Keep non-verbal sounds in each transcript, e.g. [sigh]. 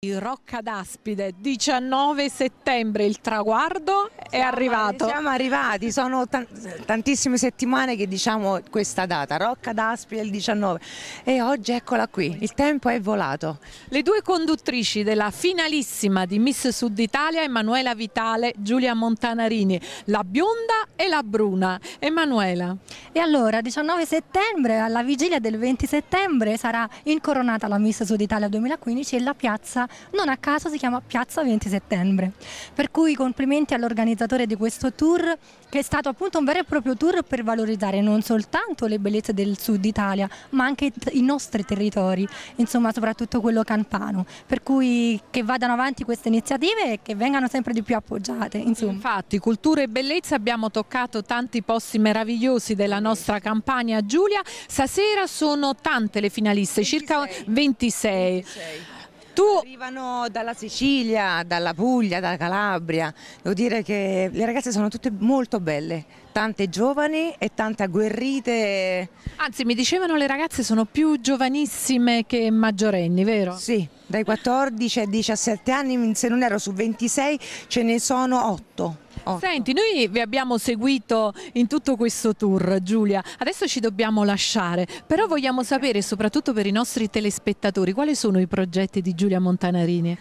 Rocca d'Aspide, 19 settembre, il traguardo siamo, è arrivato. Siamo arrivati, sono tantissime settimane che diciamo questa data, Rocca d'Aspide il 19 e oggi eccola qui, il tempo è volato. Le due conduttrici della finalissima di Miss Sud Italia, Emanuela Vitale, Giulia Montanarini, la bionda e la bruna. Emanuela. E allora, 19 settembre, alla vigilia del 20 settembre sarà incoronata la Miss Sud Italia 2015 e la piazza non a caso si chiama Piazza 20 Settembre. Per cui complimenti all'organizzatore di questo tour che è stato appunto un vero e proprio tour per valorizzare non soltanto le bellezze del sud Italia ma anche i nostri territori, insomma soprattutto quello campano. Per cui che vadano avanti queste iniziative e che vengano sempre di più appoggiate. Insomma. Infatti cultura e bellezza abbiamo toccato tanti posti meravigliosi della nostra campagna Giulia. Stasera sono tante le finaliste, 26. circa 26. 26. Tu... Arrivano dalla Sicilia, dalla Puglia, dalla Calabria, devo dire che le ragazze sono tutte molto belle, tante giovani e tante agguerrite. Anzi mi dicevano le ragazze sono più giovanissime che maggiorenni, vero? Sì, dai 14 ai 17 anni, se non ero su 26 ce ne sono 8. 8. Senti, noi vi abbiamo seguito in tutto questo tour, Giulia. Adesso ci dobbiamo lasciare, però vogliamo sapere, soprattutto per i nostri telespettatori, quali sono i progetti di Giulia Montanarini?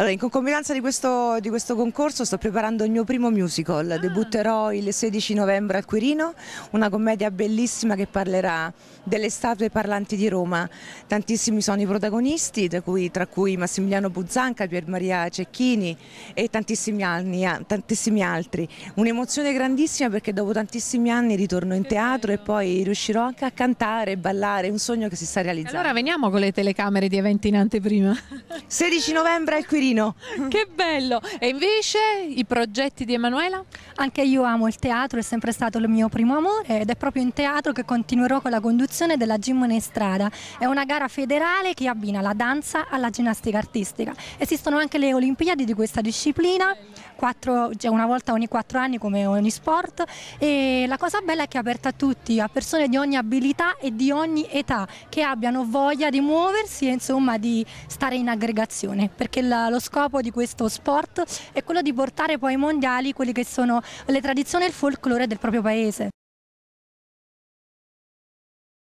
Allora, in concomitanza di questo, di questo, concorso sto preparando il mio primo musical, ah. debutterò il 16 novembre al Quirino, una commedia bellissima che parlerà delle statue parlanti di Roma. Tantissimi sono i protagonisti, tra cui, tra cui Massimiliano Buzzanca, Pier Maria Cecchini e tantissimi, anni, tantissimi altri. Un'emozione grandissima perché dopo tantissimi anni ritorno in teatro e poi riuscirò anche a cantare e ballare, un sogno che si sta realizzando. Allora veniamo con le telecamere di eventi in anteprima. 16 novembre al Quirino bambino. [laughs] Che bello! E invece i progetti di Emanuela? Anche io amo il teatro, è sempre stato il mio primo amore ed è proprio in teatro che continuerò con la conduzione della Gimone Strada. È una gara federale che abbina la danza alla ginnastica artistica. Esistono anche le Olimpiadi di questa disciplina, quattro, cioè una volta ogni quattro anni come ogni sport e la cosa bella è che è aperta a tutti, a persone di ogni abilità e di ogni età che abbiano voglia di muoversi e insomma di stare in aggregazione perché la lo scopo di questo sport è quello di portare poi ai mondiali quelle che sono le tradizioni e il folklore del proprio paese.